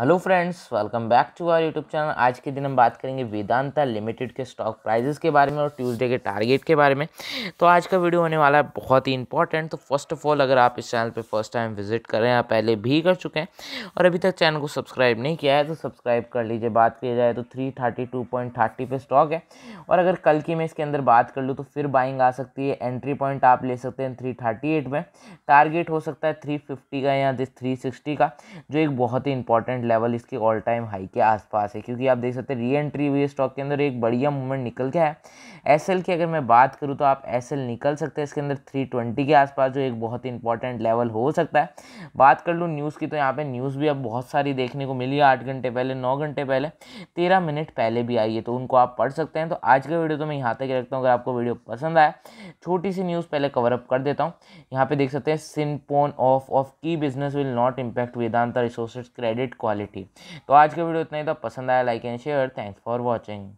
hello friends welcome back to our YouTube channel आज के दिन हम बात करेंगे वेदांता लिमिटेड के स्टॉक प्राइजेस के बारे में और ट्यूसडे के टारगेट के बारे में तो आज का वीडियो होने वाला है बहुत ही इंपॉर्टेंट तो फर्स्ट ऑफ ऑल अगर आप इस चैनल पे फर्स्ट टाइम विजिट कर रहे हैं आप पहले भी कर चुके हैं और अभी तक चैनल को सब्सक्राइब नहीं किया है तो सब्सक्राइब कर लीजिए बात किया जाए तो थ्री थर्टी टू पॉइंट पे स्टॉक है और अगर कल की मैं इसके अंदर बात कर लूँ तो फिर बाइंग आ सकती है एंट्री पॉइंट आप ले सकते हैं थ्री थर्टी एट में टारगेट हो सकता है थ्री फिफ्टी का या थ्री सिक्सटी का जो एक बहुत ही इंपॉर्टेंट लेवल इसके ऑल टाइम हाई के आसपास है क्योंकि आप देख सकते हैं री एंट्री हुई स्टॉक के अंदर एक बढ़िया मूवमेंट निकल गया है एस की अगर मैं बात करूँ तो आप एस निकल सकते हैं इसके अंदर थ्री के आसपास जो एक बहुत ही इंपॉर्टेंट लेवल हो सकता है बात कर लूँ न्यूज़ की तो यहाँ पर न्यूज़ भी अब बहुत सारी देखने को मिली है आठ घंटे पहले नौ घंटे पहले तेरह मिनट पहले भी आई है तो उनको आप पढ़ सकते हैं तो आज का वीडियो तो मैं यहाँ तक रखता हूँ अगर आपको वीडियो पसंद आया छोटी सी न्यूज़ पहले कवरअप कर देता हूँ यहाँ पे देख सकते हैं spin off of key business will not impact Vedanta resources credit quality quality तो आज का वीडियो इतना ही था पसंद आया like and share thanks for watching